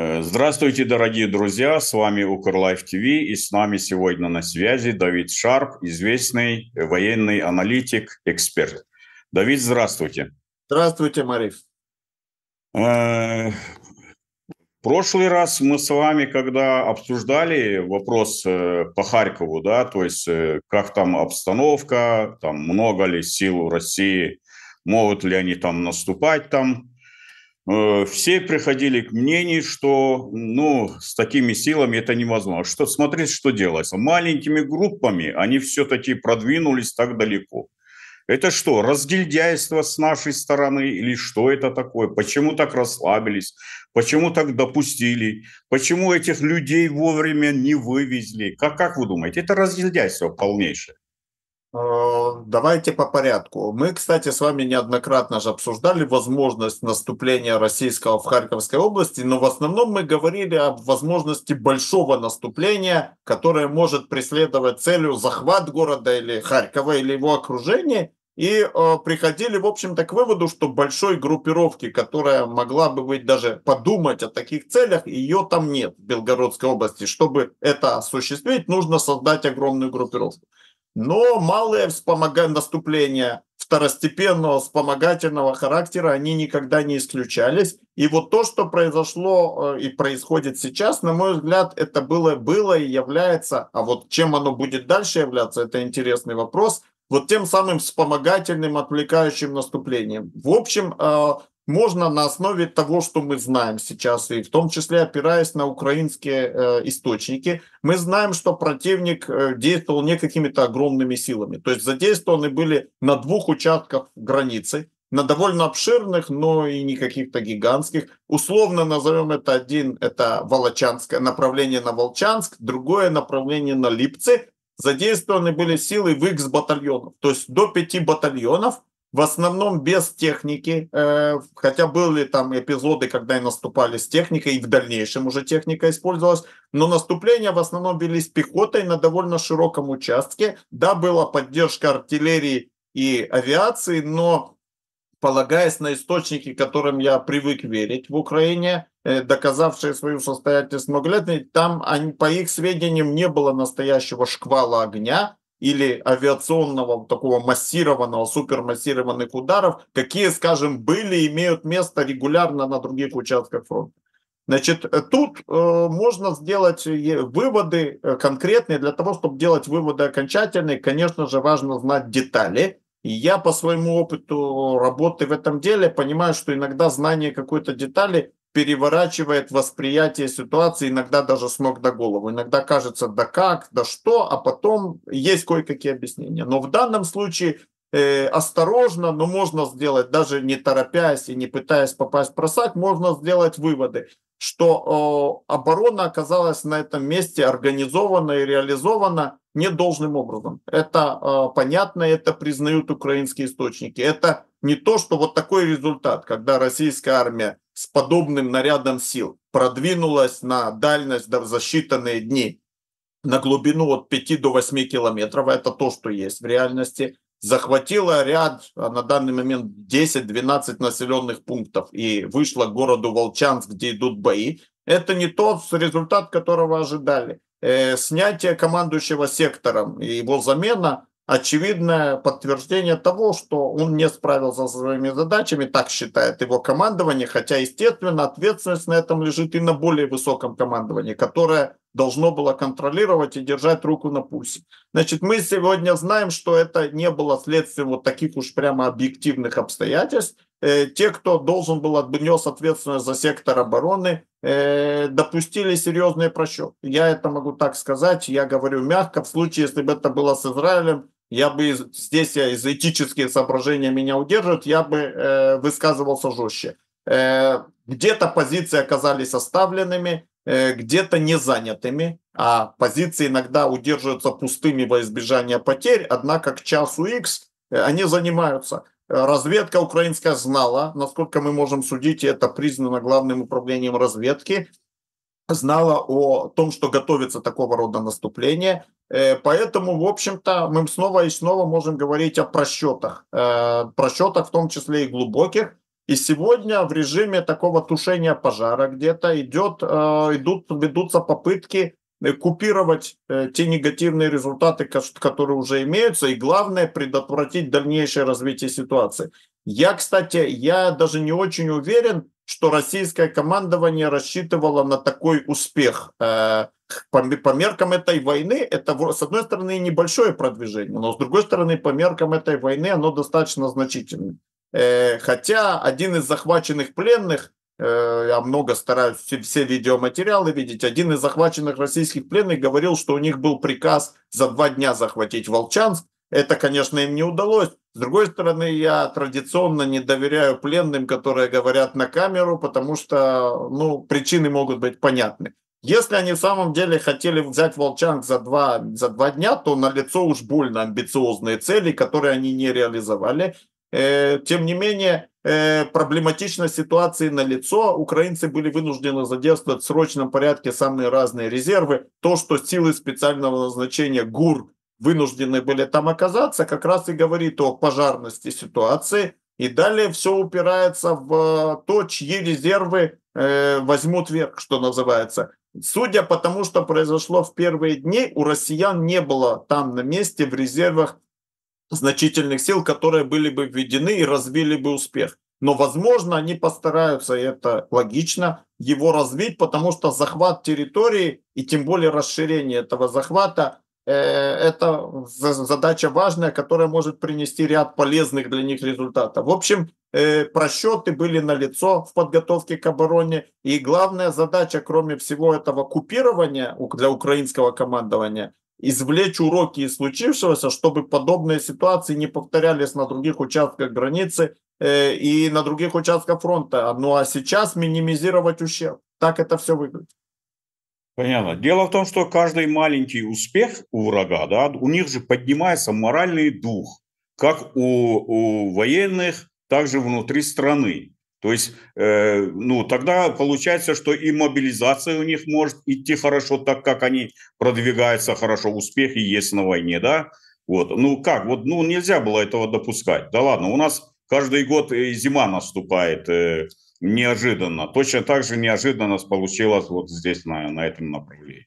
Э, здравствуйте, дорогие друзья, с вами Укрлайф ТВ и с нами сегодня на связи Давид Шарп, известный военный аналитик, эксперт. Давид, здравствуйте. Здравствуйте, Мариф. Э, прошлый раз мы с вами, когда обсуждали вопрос э, по Харькову, да, то есть как там обстановка, там много ли сил в России, могут ли они там наступать там, Э, все приходили к мнению, что ну, с такими силами это невозможно. Что, смотрите, что делается. Маленькими группами они все-таки продвинулись так далеко. Это что, разгильдяйство с нашей стороны или что это такое? Почему так расслабились? Почему так допустили? Почему этих людей вовремя не вывезли? Как, как вы думаете, это разгильдяйство полнейшее. Э, давайте по порядку. Мы, кстати, с вами неоднократно же обсуждали возможность наступления российского в Харьковской области, но в основном мы говорили об возможности большого наступления, которое может преследовать целью захват города или Харькова или его окружения. И э, приходили, в общем-то, к выводу, что большой группировки, которая могла бы быть даже подумать о таких целях, ее там нет в Белгородской области. Чтобы это осуществить, нужно создать огромную группировку но малые вспомогательные наступления второстепенного вспомогательного характера они никогда не исключались. И вот то, что произошло э, и происходит сейчас, на мой взгляд, это было, было и является, а вот чем оно будет дальше являться, это интересный вопрос, вот тем самым вспомогательным, отвлекающим наступлением. В общем, э, можно на основе того, что мы знаем сейчас, и в том числе опираясь на украинские э, источники, мы знаем, что противник э, действовал не какими-то огромными силами. То есть задействованы были на двух участках границы, на довольно обширных, но и не каких-то гигантских. Условно назовем это один, это Волочанское, направление на Волчанск, другое направление на Липцы. Задействованы были силы в X батальонов, то есть до пяти батальонов – в основном без техники, э, хотя были там эпизоды, когда и наступали с техникой, и в дальнейшем уже техника использовалась, но наступления в основном велись пехотой на довольно широком участке. Да, была поддержка артиллерии и авиации, но полагаясь на источники, которым я привык верить в Украине, э, доказавшие свою состоятельность много лет, там, они, по их сведениям, не было настоящего шквала огня, или авиационного такого массированного, супермассированных ударов, какие, скажем, были имеют место регулярно на других участках фронта. Значит, э, тут э, можно сделать э, выводы э, конкретные. Для того, чтобы делать выводы окончательные, конечно же, важно знать детали. И я по своему опыту работы в этом деле понимаю, что иногда знание какой-то детали переворачивает восприятие ситуации, иногда даже с ног до головы. Иногда кажется, да как, да что, а потом есть кое-какие объяснения. Но в данном случае э, осторожно, но можно сделать, даже не торопясь и не пытаясь попасть в просак, можно сделать выводы, что э, оборона оказалась на этом месте организована и реализована не должным образом. Это э, понятно, это признают украинские источники. Это не то, что вот такой результат, когда российская армия с подобным нарядом сил, продвинулась на дальность да, в считанные дни на глубину от 5 до 8 километров, это то, что есть в реальности, захватила ряд, а на данный момент 10-12 населенных пунктов и вышла к городу Волчанск, где идут бои. Это не тот результат, которого ожидали. Э, снятие командующего сектором и его замена – очевидное подтверждение того, что он не справился со своими задачами, так считает его командование, хотя, естественно, ответственность на этом лежит и на более высоком командовании, которое должно было контролировать и держать руку на пульсе. Значит, мы сегодня знаем, что это не было следствием вот таких уж прямо объективных обстоятельств. Э, те, кто должен был, отнес ответственность за сектор обороны, э, допустили серьезные просчеты. Я это могу так сказать, я говорю мягко, в случае, если бы это было с Израилем, я бы здесь я э, из этических соображений меня удержат, я бы э, высказывался жестче. Э, где-то позиции оказались оставленными, э, где-то не занятыми, а позиции иногда удерживаются пустыми во избежание потерь, однако к часу X э, они занимаются. Разведка украинская знала, насколько мы можем судить, и это признано главным управлением разведки, знала о том, что готовится такого рода наступление. Э, поэтому, в общем-то, мы снова и снова можем говорить о просчетах. Э, просчетах в том числе и глубоких. И сегодня в режиме такого тушения пожара где-то идет, э, идут, ведутся попытки купировать те негативные результаты, которые уже имеются, и главное предотвратить дальнейшее развитие ситуации. Я, кстати, я даже не очень уверен, что российское командование рассчитывало на такой успех. Э, по, меркам этой войны это, с одной стороны, небольшое продвижение, но с другой стороны, по меркам этой войны оно достаточно значительное. Э, хотя один из захваченных пленных, э, я много стараюсь все видеоматериалы видеть, один из захваченных российских пленных говорил, что у них был приказ за два дня захватить Волчанск. Это, конечно, им не удалось, с другой стороны, я традиционно не доверяю пленным, которые говорят на камеру, потому что ну, причины могут быть понятны. Если они в самом деле хотели взять Волчанг за два, за два дня, то на лицо уж больно амбициозные цели, которые они не реализовали. Э, тем не менее, э, проблематичность ситуации на лицо. Украинцы были вынуждены задействовать в срочном порядке самые разные резервы. То, что силы специального назначения ГУР вынуждены были там оказаться, как раз и говорит о пожарности ситуации. И далее все упирается в э, то, чьи резервы э, возьмут верх, что называется. Судя по тому, что произошло в первые дни, у россиян не было там на месте в резервах значительных сил, которые были бы введены и развили бы успех. Но, возможно, они постараются, и это логично, его развить, потому что захват территории и тем более расширение этого захвата Э, это задача важная, которая может принести ряд полезных для них результатов. В общем, э, просчеты были налицо в подготовке к обороне. И главная задача, кроме всего этого купирования для украинского командования, извлечь уроки из случившегося, чтобы подобные ситуации не повторялись на других участках границы э, и на других участках фронта. Ну а сейчас минимизировать ущерб. Так это все выглядит. Понятно. Дело в том, что каждый маленький успех у врага, да, у них же поднимается моральный дух, как у, у военных, так же внутри страны. То есть, э, ну, тогда получается, что и мобилизация у них может идти хорошо, так как они продвигаются хорошо, успехи есть на войне, да? Вот, ну как, вот, ну нельзя было этого допускать. Да ладно, у нас каждый год э, зима наступает, э, неожиданно. Точно так же неожиданно получилось вот здесь, на, на этом направлении.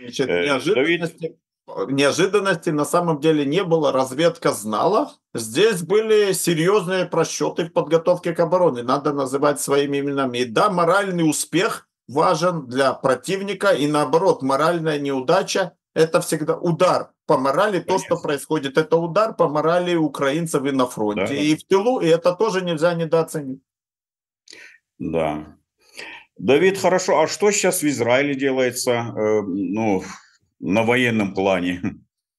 Значит, э, неожиданности, Давид... неожиданности на самом деле не было, разведка знала. Здесь были серьезные просчеты в подготовке к обороне, надо называть своими именами. И да, моральный успех важен для противника, и наоборот, моральная неудача – это всегда удар по морали. Конечно. То, что происходит, это удар по морали украинцев и на фронте, да. и в тылу, и это тоже нельзя недооценить. Да. Давид, хорошо. А что сейчас в Израиле делается, э, ну, на военном плане?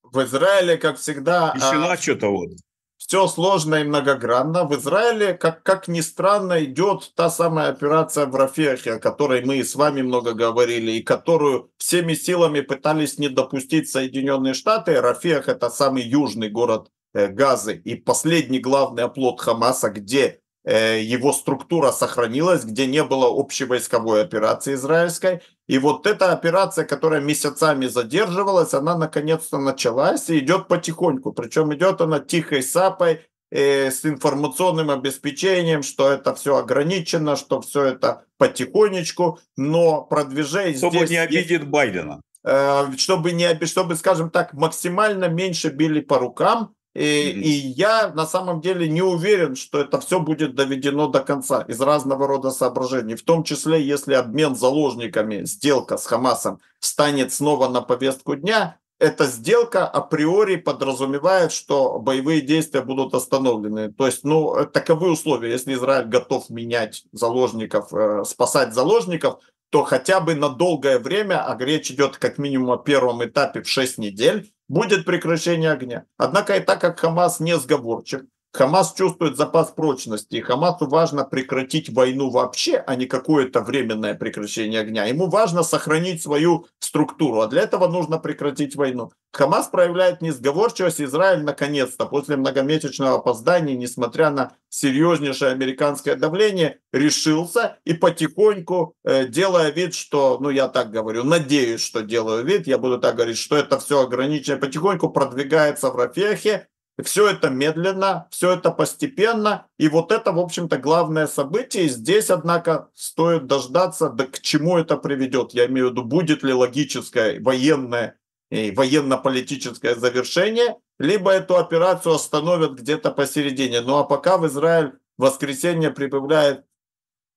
В Израиле, как всегда... А, Тишина а, что-то вот. Все сложно и многогранно. В Израиле, как, как ни странно, идет та самая операция в Рафехе, о которой мы и с вами много говорили, и которую всеми силами пытались не допустить Соединенные Штаты. Рафех – это самый южный город э, Газы и последний главный оплот Хамаса, где Э, его структура сохранилась, где не было общей войсковой операции израильской. И вот эта операция, которая месяцами задерживалась, она наконец-то началась и идет потихоньку. Причем идет она тихой сапой, э, с информационным обеспечением, что это все ограничено, что все это потихонечку, но продвижение... Чтобы здесь не обидит есть, Байдена. Э, чтобы, не, чтобы, скажем так, максимально меньше били по рукам, и, и я на самом деле не уверен, что это все будет доведено до конца из разного рода соображений. В том числе, если обмен заложниками, сделка с Хамасом станет снова на повестку дня, эта сделка априори подразумевает, что боевые действия будут остановлены. То есть, ну, э, таковы условия. Если Израиль готов менять заложников, э, спасать заложников, то хотя бы на долгое время, а речь идет как минимум о первом этапе в 6 недель, будет прекращение огня. Однако и так как Хамас не сговорчив, Хамас чувствует запас прочности, Хамасу важно прекратить войну вообще, а не какое-то временное прекращение огня. Ему важно сохранить свою структуру, а для этого нужно прекратить войну. Хамас проявляет несговорчивость, Израиль наконец-то после многомесячного опоздания, несмотря на серьезнейшее американское давление, решился и потихоньку, э, делая вид, что, ну я так говорю, надеюсь, что делаю вид, я буду так говорить, что это все ограничено, потихоньку продвигается в Рафехе, все это медленно, все это постепенно, и вот это, в общем-то, главное событие. И здесь, однако, стоит дождаться, да к чему это приведет. Я имею в виду, будет ли логическое военное и э, военно-политическое завершение, либо эту операцию остановят где-то посередине. Ну а пока в Израиль в воскресенье прибавляет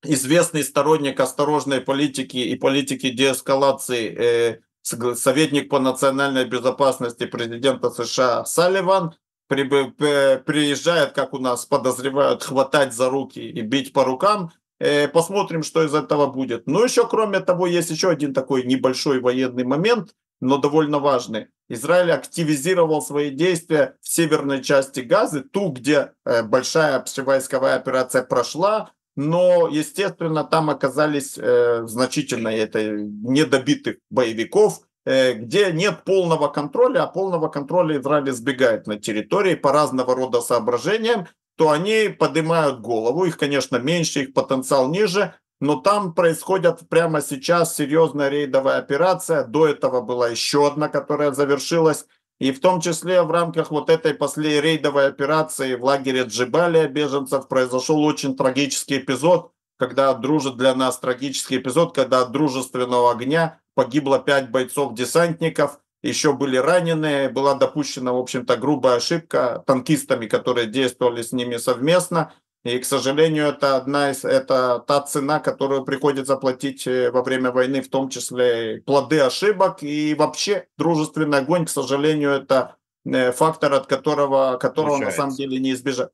известный сторонник осторожной политики и политики деэскалации э, советник по национальной безопасности президента США Салливан, Э, приезжает, как у нас подозревают, хватать за руки и бить по рукам. Э, посмотрим, что из этого будет. Но еще, кроме того, есть еще один такой небольшой военный момент, но довольно важный. Израиль активизировал свои действия в северной части Газы, ту, где э, большая общевойсковая операция прошла, но, естественно, там оказались э, значительно это недобитых боевиков, Э, где нет полного контроля, а полного контроля Израиль избегает на территории по разного рода соображениям, то они поднимают голову, их, конечно, меньше, их потенциал ниже, но там происходит прямо сейчас серьезная рейдовая операция. До этого была еще одна, которая завершилась. И в том числе в рамках вот этой после рейдовой операции в лагере Джибалия беженцев произошел очень трагический эпизод, когда дружит для нас трагический эпизод, когда от дружественного огня погибло пять бойцов-десантников, еще были раненые, была допущена, в общем-то, грубая ошибка танкистами, которые действовали с ними совместно. И, к сожалению, это одна из, это та цена, которую приходится платить э, во время войны, в том числе плоды ошибок. И вообще дружественный огонь, к сожалению, это э, фактор, от которого, которого на самом деле не избежать.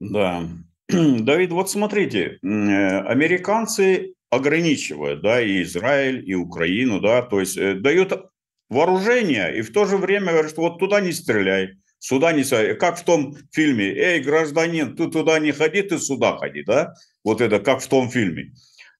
Да. Давид, вот смотрите, э, американцы ограничивает, да, и Израиль, и Украину, да, то есть э, дают вооружение, и в то же время говорят, что вот туда не стреляй, сюда не стреляй. Э, как в том фильме, эй, гражданин, ты туда не ходи, ты сюда ходи, да, вот это как в том фильме.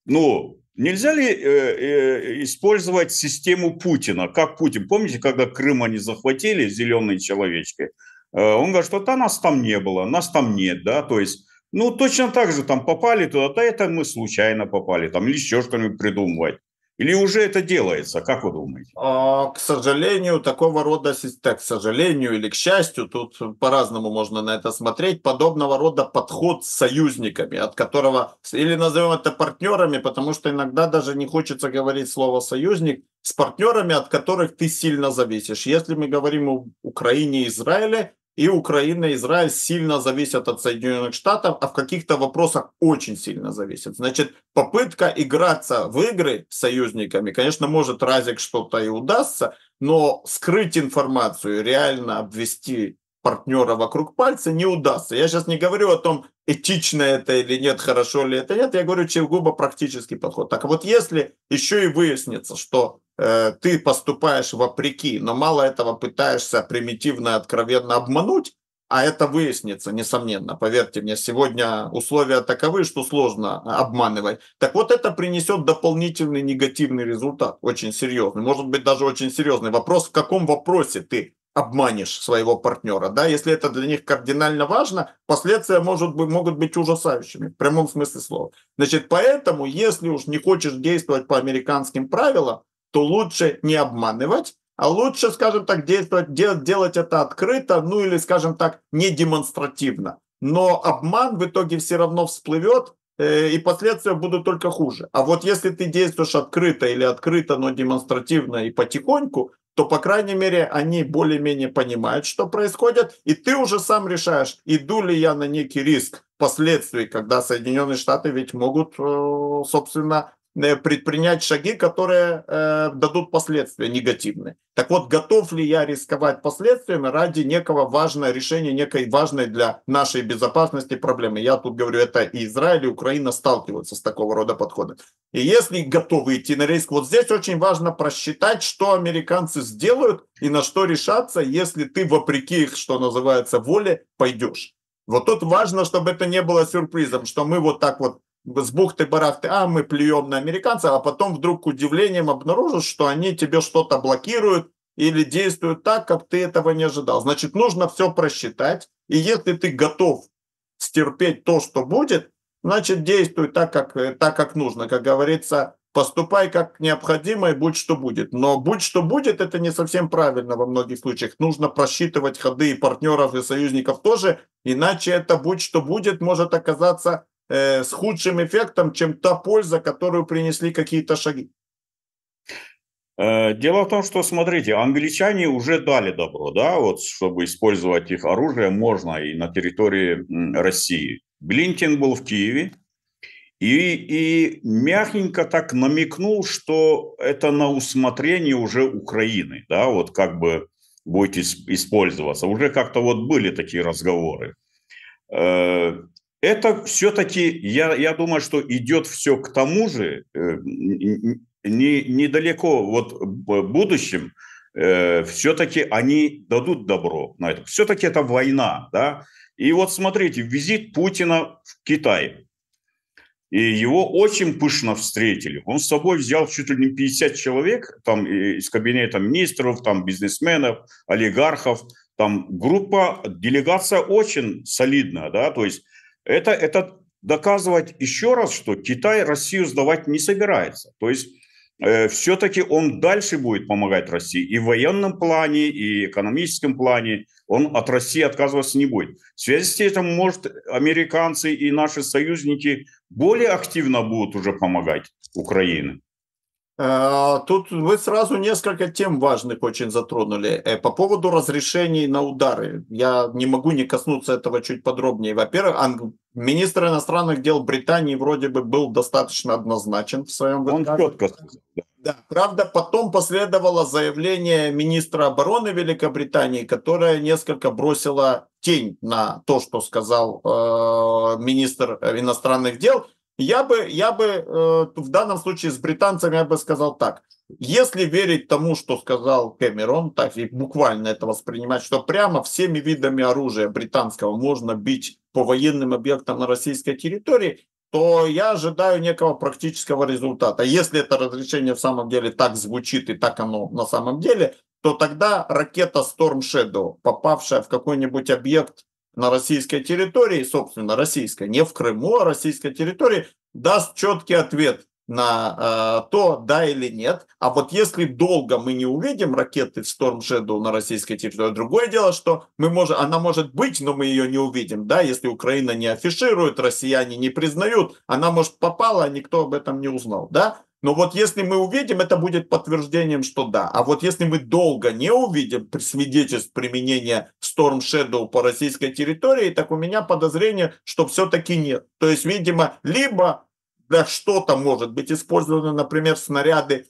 Ну, нельзя ли э, э, использовать систему Путина, как Путин, помните, когда Крым они захватили, зеленые человечки, э, он говорит, что да, нас там не было, нас там нет, да, то есть ну, точно так же там попали туда, да это мы случайно попали, там или еще что-нибудь придумывать. Или уже это делается, как вы думаете? А, к сожалению, такого рода, так, к сожалению или к счастью, тут по-разному можно на это смотреть, подобного рода подход с союзниками, от которого, или назовем это партнерами, потому что иногда даже не хочется говорить слово «союзник», с партнерами, от которых ты сильно зависишь. Если мы говорим о Украине и Израиле, и Украина, и Израиль сильно зависят от Соединенных Штатов, а в каких-то вопросах очень сильно зависят. Значит, попытка играться в игры с союзниками, конечно, может разик что-то и удастся, но скрыть информацию, реально обвести партнера вокруг пальца не удастся. Я сейчас не говорю о том, этично это или нет, хорошо ли это нет, я говорю, чем глубо практический подход. Так вот, если еще и выяснится, что Э, ты поступаешь вопреки, но мало этого пытаешься примитивно и откровенно обмануть, а это выяснится, несомненно, поверьте мне, сегодня условия таковы, что сложно э, обманывать. Так вот, это принесет дополнительный негативный результат, очень серьезный, может быть, даже очень серьезный. Вопрос, в каком вопросе ты обманешь своего партнера, да, если это для них кардинально важно, последствия может быть, могут быть ужасающими, в прямом смысле слова. Значит, поэтому, если уж не хочешь действовать по американским правилам, то лучше не обманывать, а лучше, скажем так, действовать, делать, делать это открыто, ну или, скажем так, не демонстративно. Но обман в итоге все равно всплывет, э, и последствия будут только хуже. А вот если ты действуешь открыто или открыто, но демонстративно и потихоньку, то, по крайней мере, они более-менее понимают, что происходит, и ты уже сам решаешь, иду ли я на некий риск последствий, когда Соединенные Штаты ведь могут, э, собственно, Э, предпринять шаги, которые э, дадут последствия негативные. Так вот, готов ли я рисковать последствиями ради некого важного решения, некой важной для нашей безопасности проблемы? Я тут говорю, это и Израиль, и Украина сталкиваются с такого рода подходом. И если готовы идти на риск, вот здесь очень важно просчитать, что американцы сделают и на что решаться, если ты вопреки их, что называется, воле, пойдешь. Вот тут важно, чтобы это не было сюрпризом, что мы вот так вот с бухты-барахты, а мы плюем на американцев, а потом вдруг к удивлением обнаружишь, что они тебе что-то блокируют или действуют так, как ты этого не ожидал. Значит, нужно все просчитать, и если ты готов стерпеть то, что будет, значит, действуй так, как, э, так, как нужно. Как говорится, поступай как необходимо и будь что будет. Но будь что будет, это не совсем правильно во многих случаях. Нужно просчитывать ходы и партнеров, и союзников тоже, иначе это будь что будет может оказаться э, с худшим эффектом, чем та польза, которую принесли какие-то шаги? Э, дело в том, что, смотрите, англичане уже дали добро, да, вот чтобы использовать их оружие можно и на территории России. Блинкин был в Киеве и, и мягенько так намекнул, что это на усмотрение уже Украины, да, вот как бы будет использоваться. Уже как-то вот были такие разговоры. Э, это все-таки, я, я думаю, что идет все к тому же, э, не, недалеко вот в будущем, э, все-таки они дадут добро на это. Все-таки это война, да. И вот смотрите, визит Путина в Китай. И его очень пышно встретили. Он с собой взял чуть ли не 50 человек там, из кабинета министров, там, бизнесменов, олигархов. Там группа, делегация очень солидная, да, то есть это, это доказывать еще раз, что Китай Россию сдавать не собирается. То есть э, все-таки он дальше будет помогать России и в военном плане, и экономическом плане. Он от России отказываться не будет. В связи с этим, может, американцы и наши союзники более активно будут уже помогать Украине. А, тут вы сразу несколько тем важных очень затронули. Э, по поводу разрешений на удары. Я не могу не коснуться этого чуть подробнее. Во-первых, анг... министр иностранных дел Британии вроде бы был достаточно однозначен в своем Он четко Да. Правда, потом последовало заявление министра обороны Великобритании, которое несколько бросило тень на то, что сказал э, министр иностранных дел. Я бы, я бы э, в данном случае с британцами я бы сказал так. Если верить тому, что сказал Кэмерон, так и буквально это воспринимать, что прямо всеми видами оружия британского можно бить по военным объектам на российской территории, то я ожидаю некого практического результата. Если это разрешение в самом деле так звучит и так оно на самом деле, то тогда ракета Storm Shadow, попавшая в какой-нибудь объект на российской территории, собственно, российской, не в Крыму, а российской территории, даст четкий ответ на э, то, да или нет. А вот если долго мы не увидим ракеты в Storm Shadow на российской территории, другое дело, что мы можем, она может быть, но мы ее не увидим, да, если Украина не афиширует, россияне не признают, она, может, попала, а никто об этом не узнал, да. Но вот если мы увидим, это будет подтверждением, что да. А вот если мы долго не увидим свидетельств применения Storm Shadow по российской территории, так у меня подозрение, что все-таки нет. То есть, видимо, либо да, что-то может быть использовано, например, снаряды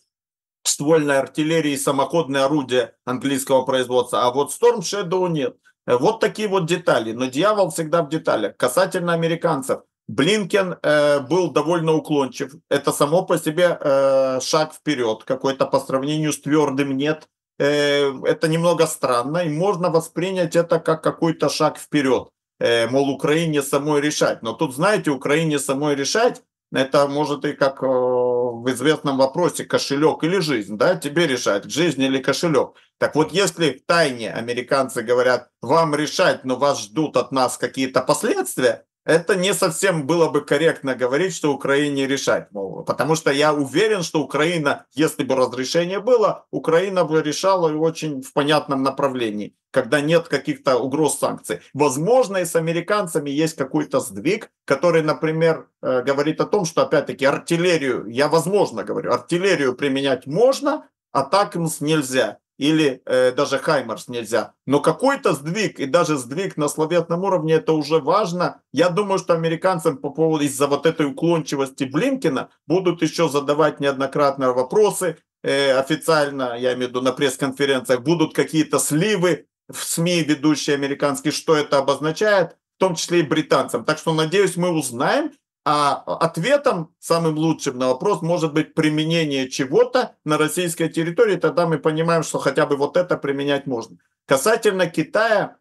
ствольной артиллерии и самоходные орудия английского производства, а вот Storm Shadow нет. Вот такие вот детали. Но дьявол всегда в деталях. Касательно американцев – Блинкен э, был довольно уклончив. Это само по себе э, шаг вперед, какой-то по сравнению с твердым нет. Э, это немного странно, и можно воспринять это как какой-то шаг вперед. Э, мол, Украине самой решать. Но тут, знаете, Украине самой решать, это может и как э, в известном вопросе кошелек или жизнь, да, тебе решать, жизнь или кошелек. Так вот, если в тайне американцы говорят, вам решать, но вас ждут от нас какие-то последствия, это не совсем было бы корректно говорить, что Украине решать. Мол, потому что я уверен, что Украина, если бы разрешение было, Украина бы решала очень в понятном направлении, когда нет каких-то угроз санкций. Возможно, и с американцами есть какой-то сдвиг, который, например, э, говорит о том, что, опять-таки, артиллерию, я возможно говорю, артиллерию применять можно, а атакам нельзя или э, даже Хаймарс нельзя. Но какой-то сдвиг, и даже сдвиг на словетном уровне, это уже важно. Я думаю, что американцам по поводу из-за вот этой уклончивости Блинкина будут еще задавать неоднократно вопросы. Э, официально, я имею в виду на пресс-конференциях, будут какие-то сливы в СМИ ведущие американские, что это обозначает, в том числе и британцам. Так что, надеюсь, мы узнаем, а ответом самым лучшим на вопрос может быть применение чего-то на российской территории. Тогда мы понимаем, что хотя бы вот это применять можно. Касательно Китая,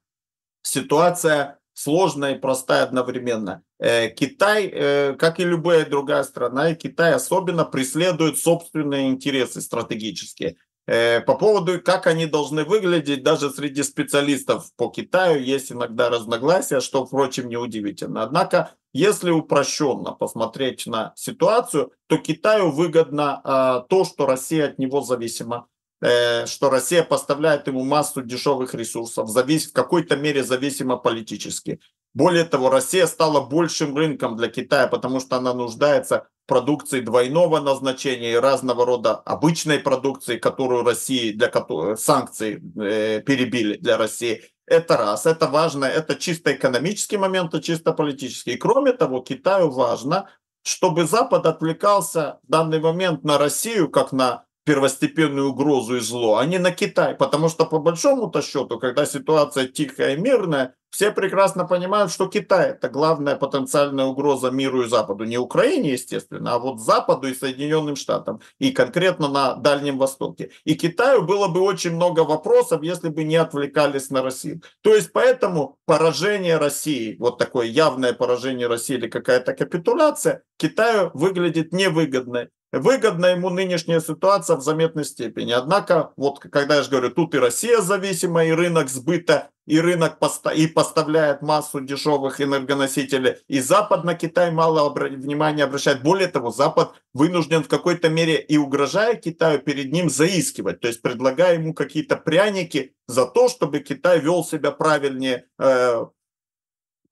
ситуация сложная и простая одновременно. Э, Китай, э, как и любая другая страна, и Китай особенно преследует собственные интересы стратегические. Э, по поводу, как они должны выглядеть, даже среди специалистов по Китаю есть иногда разногласия, что, впрочем, неудивительно. Однако, если упрощенно посмотреть на ситуацию, то Китаю выгодно э, то, что Россия от него зависима, э, что Россия поставляет ему массу дешевых ресурсов, завис, в какой-то мере зависимо политически. Более того, Россия стала большим рынком для Китая, потому что она нуждается в продукции двойного назначения и разного рода обычной продукции, которую России для которой э, санкции э, перебили для России. Это раз, это важно, это чисто экономический момент, и чисто политический. И кроме того, Китаю важно, чтобы Запад отвлекался в данный момент на Россию как на первостепенную угрозу и зло, а не на Китай. Потому что по большому-то счету, когда ситуация тихая и мирная, все прекрасно понимают, что Китай – это главная потенциальная угроза миру и Западу. Не Украине, естественно, а вот Западу и Соединенным Штатам. И конкретно на Дальнем Востоке. И Китаю было бы очень много вопросов, если бы не отвлекались на Россию. То есть поэтому поражение России, вот такое явное поражение России или какая-то капитуляция, Китаю выглядит невыгодной. Выгодна ему нынешняя ситуация в заметной степени. Однако, вот когда я же говорю, тут и Россия зависима, и рынок сбыта, и рынок поста и поставляет массу дешевых энергоносителей, и Запад на Китай мало обра- внимания обращает. Более того, Запад вынужден в какой-то мере и угрожая Китаю перед ним заискивать, то есть предлагая ему какие-то пряники за то, чтобы Китай вел себя правильнее э,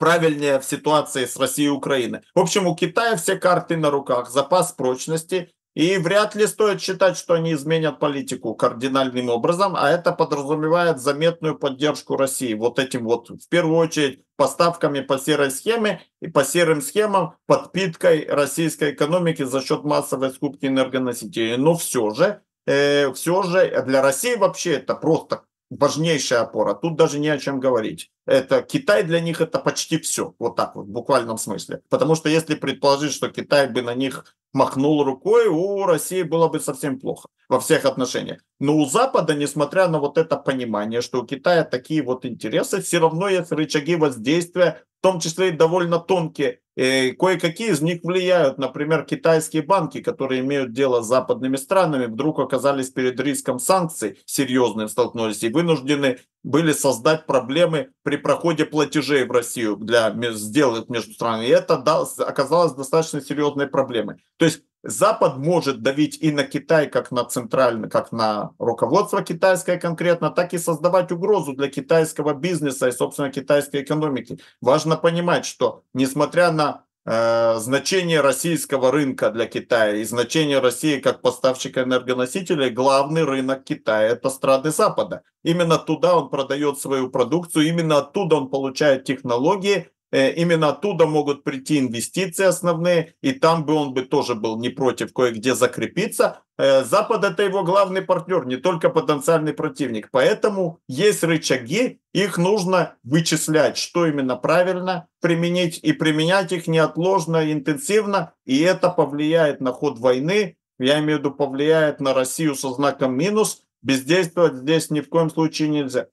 правильнее в ситуации с Россией и Украиной. В общем, у Китая все карты на руках, запас прочности, и вряд ли стоит считать, что они изменят политику кардинальным образом, а это подразумевает заметную поддержку России вот этим вот, в первую очередь, поставками по серой схеме и по серым схемам, подпиткой российской экономики за счет массовой скупки энергоносителей. Но все же, э, все же для России вообще это просто важнейшая опора. Тут даже не о чем говорить. Это Китай для них это почти все, вот так вот, в буквальном смысле. Потому что если предположить, что Китай бы на них махнул рукой, у России было бы совсем плохо во всех отношениях. Но у Запада, несмотря на вот это понимание, что у Китая такие вот интересы, все равно есть рычаги воздействия в том числе и довольно тонкие. И э, кое-какие из них влияют. Например, китайские банки, которые имеют дело с западными странами, вдруг оказались перед риском санкций, серьезным столкнулись и вынуждены были создать проблемы при проходе платежей в Россию для сделок между странами. И это оказалось достаточно серьезной проблемой. То есть Запад может давить и на Китай, как на центральный, как на руководство китайское конкретно, так и создавать угрозу для китайского бизнеса и, собственно, китайской экономики. Важно понимать, что несмотря на э, значение российского рынка для Китая и значение России как поставщика энергоносителей, главный рынок Китая – это страны Запада. Именно туда он продает свою продукцию, именно оттуда он получает технологии, Э, именно оттуда могут прийти инвестиции основные, и там бы он бы тоже был не против кое-где закрепиться. Э, Запад это его главный партнер, не только потенциальный противник. Поэтому есть рычаги, их нужно вычислять, что именно правильно применить, и применять их неотложно, интенсивно, и это повлияет на ход войны, я имею в виду, повлияет на Россию со знаком минус, бездействовать здесь ни в коем случае нельзя.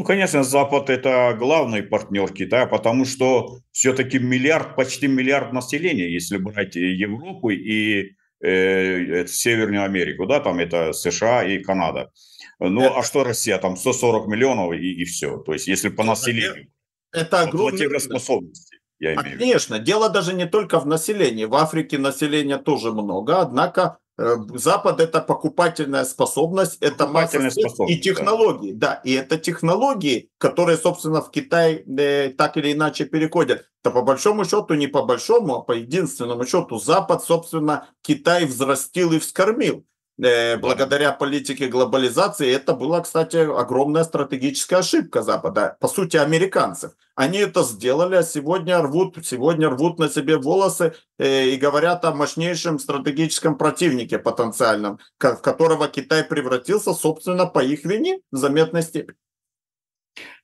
Ну, конечно, Запад – это главный партнер Китая, потому что все-таки миллиард, почти миллиард населения, если брать Европу и э, Северную Америку, да, там это США и Канада. Ну, это... а что Россия? Там 140 миллионов и, и все. То есть, если по населению. Это огромный способности. Я а, конечно, дело даже не только в населении. В Африке населения тоже много, однако Э, Запад это покупательная способность, это способность, и технологии, да. да, и это технологии, которые, собственно, в Китай э, так или иначе переходят. Да по большому счету не по большому, а по единственному счету Запад, собственно, Китай взрастил и вскормил. Э, благодаря политике глобализации, это была, кстати, огромная стратегическая ошибка Запада, по сути, американцев. Они это сделали, а сегодня рвут, сегодня рвут на себе волосы э, и говорят о мощнейшем стратегическом противнике потенциальном, в которого Китай превратился, собственно, по их вине в заметной степени.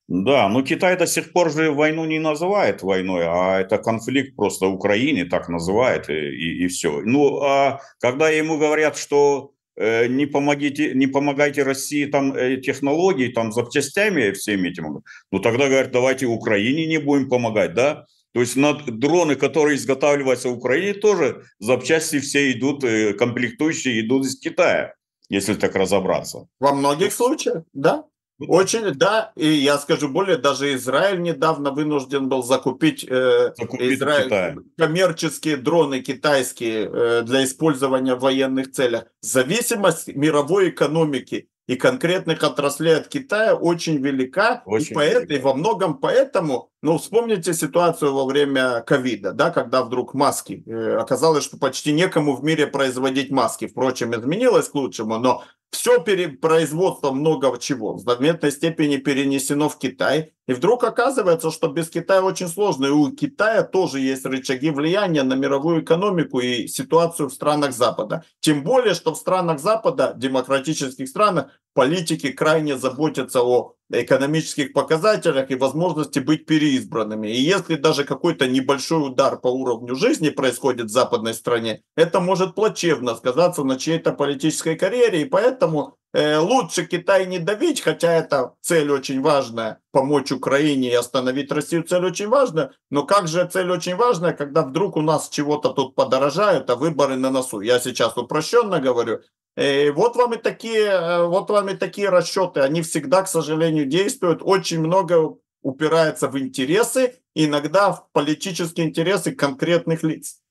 Да, но ну, Китай до сих пор же войну не называет войной, а это конфликт просто Украине так называет э, и, и, и все. Ну, а когда ему говорят, что Э, не, помогите, не помогайте России там э, технологии, там запчастями и всем этим. Ну тогда, говорят, давайте Украине не будем помогать, да? То есть на дроны, которые изготавливаются в Украине, тоже запчасти все идут, э, комплектующие идут из Китая, если так разобраться. Во многих случаях, да. Ну очень, да, и я скажу более, даже Израиль недавно вынужден был закупить, э, закупить Израиль, коммерческие дроны китайские э, для использования в военных целях. Зависимость мировой экономики и конкретных отраслей от Китая очень велика, очень и, по велика. и во многом поэтому, ну, вспомните ситуацию во время ковида, да, когда вдруг маски, э, оказалось, что почти некому в мире производить маски, впрочем, изменилось к лучшему, но все пере, производство много чего в заметной степени перенесено в Китай. И вдруг оказывается, что без Китая очень сложно. И у Китая тоже есть рычаги влияния на мировую экономику и ситуацию в странах Запада. Тем более, что в странах Запада, демократических странах, политики крайне заботятся о экономических показателях и возможности быть переизбранными. И если даже какой-то небольшой удар по уровню жизни происходит в западной стране, это может плачевно сказаться на чьей-то политической карьере. И поэтому э, лучше Китай не давить, хотя эта цель очень важная, помочь Украине и остановить Россию, цель очень важная. Но как же цель очень важная, когда вдруг у нас чего-то тут подорожает, а выборы на носу. Я сейчас упрощенно говорю, Э, вот вам и такие, э, вот вам и такие расчеты. Они всегда, к сожалению, действуют. Очень много упирается в интересы, иногда в политические интересы конкретных лиц.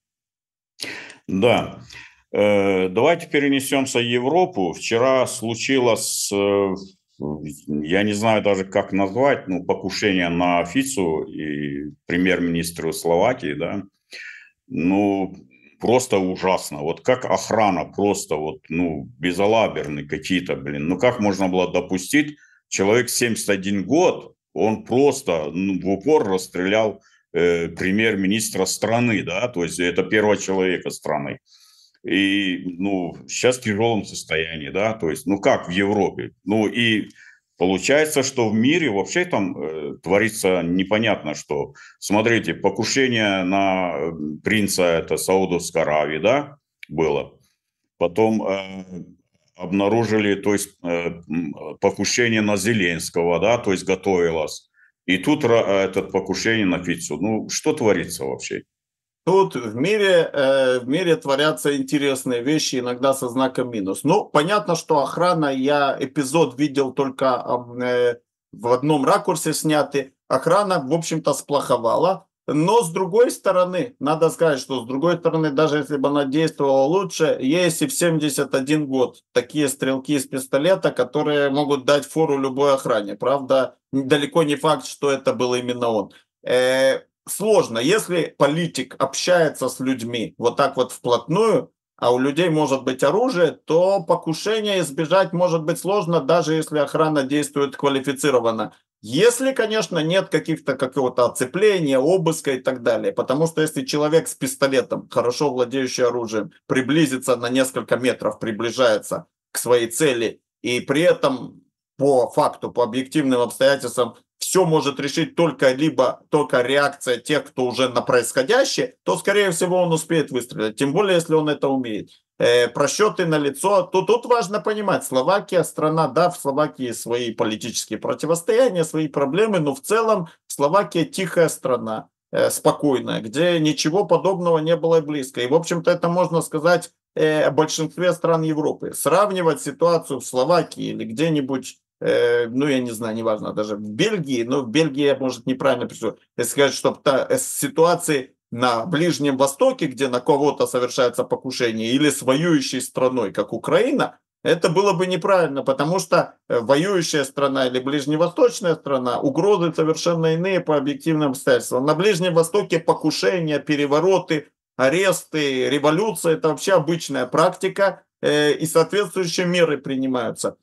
Да. Э, давайте перенесемся в Европу. Вчера случилось, я не знаю даже как назвать, ну, покушение на Фицу и премьер-министру Словакии, да. Ну, просто ужасно. Вот как охрана просто вот, ну, безалаберны какие-то, блин. Ну, как можно было допустить, человек 71 год, он просто ну, в упор расстрелял э, премьер-министра страны, да, то есть это первого человека страны. И, ну, сейчас в тяжелом состоянии, да, то есть, ну, как в Европе. Ну, и Получается, что в мире вообще там э, творится непонятно что. Смотрите, покушение на э, принца это Саудовской Аравии, да, было. Потом э, обнаружили, то есть э, покушение на Зеленского, да, то есть готовилось. И тут э, это покушение на пиццу. Ну, что творится вообще? Тут в мире, э, в мире творятся интересные вещи, иногда со знаком минус. Ну, понятно, что охрана, я эпизод видел только э, в одном ракурсе снятый. Охрана, в общем-то, сплоховала. Но с другой стороны, надо сказать, что с другой стороны, даже если бы она действовала лучше, есть и в 71 год такие стрелки из пистолета, которые могут дать фору любой охране. Правда, далеко не факт, что это был именно он. Э, сложно, если политик общается с людьми вот так вот вплотную, а у людей может быть оружие, то покушение избежать может быть сложно, даже если охрана действует квалифицированно. Если, конечно, нет каких-то какого-то оцепления, обыска и так далее. Потому что если человек с пистолетом, хорошо владеющий оружием, приблизится на несколько метров, приближается к своей цели, и при этом по факту, по объективным обстоятельствам все может решить только либо только реакция тех, кто уже на происходящее, то, скорее всего, он успеет выстрелить. Тем более, если он это умеет. Э, просчеты на лицо. То тут важно понимать, Словакия страна, да, в Словакии свои политические противостояния, свои проблемы, но в целом Словакия тихая страна, э, спокойная, где ничего подобного не было близко. И, в общем-то, это можно сказать э, о большинстве стран Европы. Сравнивать ситуацию в Словакии или где-нибудь Э, ну, я не знаю, неважно, даже в Бельгии, но в Бельгии может, неправильно пишу, если сказать, что та, э, ситуации на Ближнем Востоке, где на кого-то совершается покушение, или с воюющей страной, как Украина, это было бы неправильно, потому что э, воюющая страна или ближневосточная страна, угрозы совершенно иные по объективным обстоятельствам. На Ближнем Востоке покушения, перевороты, аресты, революция – это вообще обычная практика, и соответствующие меры принимаются.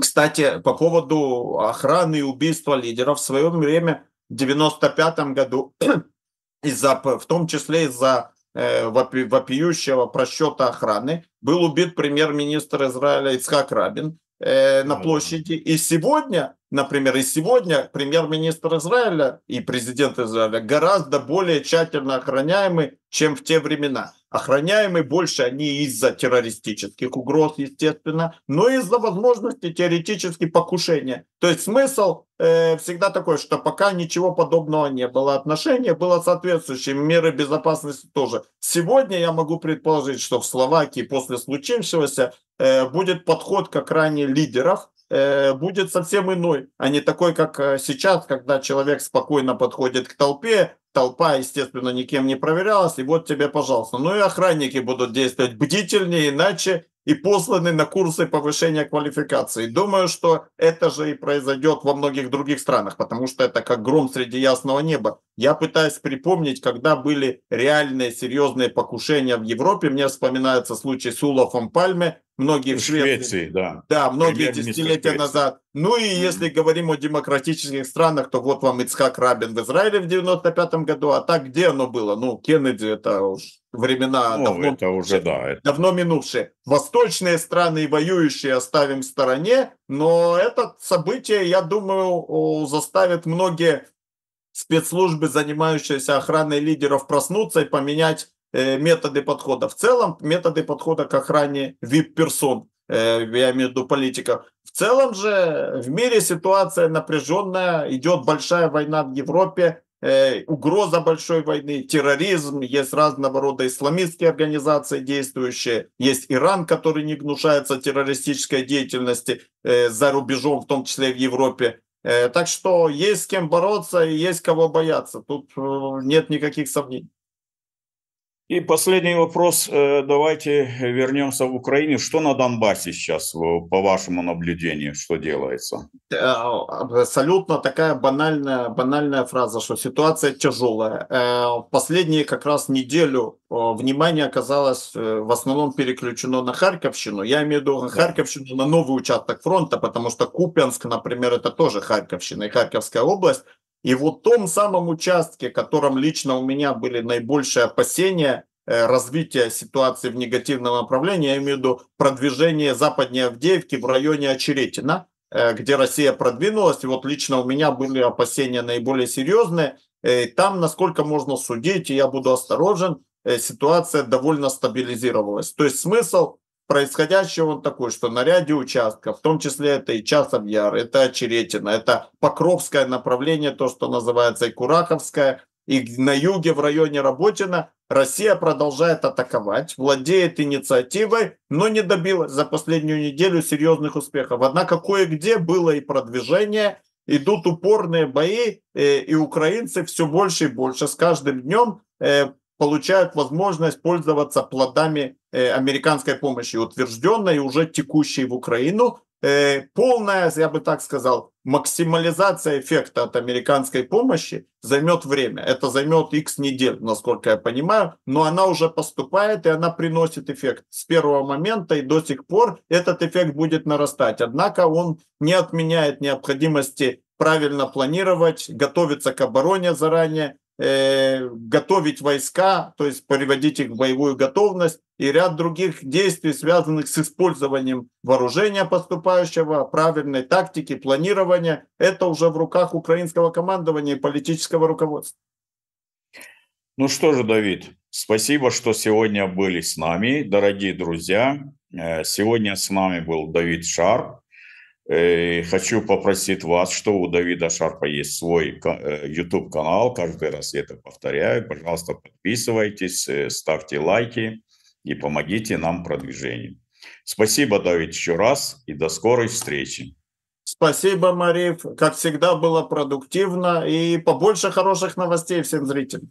Кстати, по поводу охраны и убийства лидеров в свое время в 95 году, из-за, в том числе из-за э, вопи, вопиющего просчета охраны, был убит премьер-министр Израиля Ицхак Рабин э, на площади. И сегодня, например, и сегодня премьер-министр Израиля и президент Израиля гораздо более тщательно охраняемы, чем в те времена. Охраняемы больше они из-за террористических угроз, естественно, но из-за возможности теоретически покушения. То есть смысл э, всегда такой, что пока ничего подобного не было. отношения было соответствующим меры безопасности тоже. Сегодня я могу предположить, что в Словакии после случившегося э, будет подход как ранее лидеров, э, будет совсем иной, а не такой, как э, сейчас, когда человек спокойно подходит к толпе, толпа, естественно, никем не проверялась, и вот тебе, пожалуйста. Ну и охранники будут действовать бдительнее, иначе и посланы на курсы повышения квалификации. Думаю, что это же и произойдет во многих других странах, потому что это как гром среди ясного неба. Я пытаюсь припомнить, когда были реальные серьезные покушения в Европе. Мне вспоминается случай с Улафом Пальме, многие в Швеции, Швеции да. да, многие десятилетия назад. Ну и mm если говорим о демократических странах, то вот вам Ицхак Рабин в Израиле в 95 году, а так где оно было? Ну, Кеннеди это уж времена ну, давно, это уже, да, это... давно минувшие. Восточные страны и воюющие оставим в стороне, но это событие, я думаю, заставит многие спецслужбы, занимающиеся охраной лидеров, проснуться и поменять Э, методы подхода. В целом, методы подхода к охране VIP-персон, э, я имею в виду политиков. В целом же в мире ситуация напряженная, идет большая война в Европе, э, угроза большой войны, терроризм, есть разного рода исламистские организации действующие, есть Иран, который не гнушается террористической деятельности за рубежом, в том числе в Европе. Так что есть с кем бороться и есть кого бояться. Тут нет никаких сомнений. И последний вопрос. Э, давайте вернемся в Украине. Что на Донбассе сейчас, э, по вашему наблюдению, что делается? Э, абсолютно такая банальная, банальная фраза, что ситуация тяжелая. последние как раз неделю внимание оказалось в основном переключено на Харьковщину. Я имею в виду на Харьковщину, на новый участок фронта, потому что Купянск, например, это тоже Харьковщина и Харьковская область. И вот в том самом участке, в котором лично у меня были наибольшие опасения э, развития ситуации в негативном направлении, я имею в виду продвижение западнее Авдеевки в районе Очеретина, э, где Россия продвинулась. И вот лично у меня были опасения наиболее серьезные. Э, и там, насколько можно судить, и я буду осторожен, ситуация довольно стабилизировалась. То есть смысл происходящего он такой, что на ряде участков, в том числе это и Часов Яр, это Очеретина, это Покровское направление, то, что называется и Кураховское, и на юге в районе Работина Россия продолжает атаковать, владеет инициативой, но не добилась за последнюю неделю серьезных успехов. Однако кое-где было и продвижение, идут упорные бои, э, и украинцы все больше и больше с каждым днем э, получают возможность пользоваться плодами э, американской помощи, утвержденной и уже текущей в Украину. Э, полная, я бы так сказал, максимализация эффекта от американской помощи займет время. Это займет x недель, насколько я понимаю, но она уже поступает и она приносит эффект с первого момента и до сих пор этот эффект будет нарастать. Однако он не отменяет необходимости правильно планировать, готовиться к обороне заранее, Э, готовить войска, то есть приводить их в боевую готовность и ряд других действий, связанных с использованием вооружения поступающего, правильной тактики, планирования. Это уже в руках украинского командования и политического руководства. Ну что же, Давид, спасибо, что сегодня были с нами, дорогие друзья. Э, сегодня с нами был Давид Шар, Э, хочу попросить вас, что у Давида Шарпа есть свой э, YouTube-канал, каждый раз я это повторяю. Пожалуйста, подписывайтесь, э, ставьте лайки и помогите нам в продвижении. Спасибо, Давид, еще раз и до скорой встречи. Спасибо, Мариф. Как всегда, было продуктивно и побольше хороших новостей всем зрителям.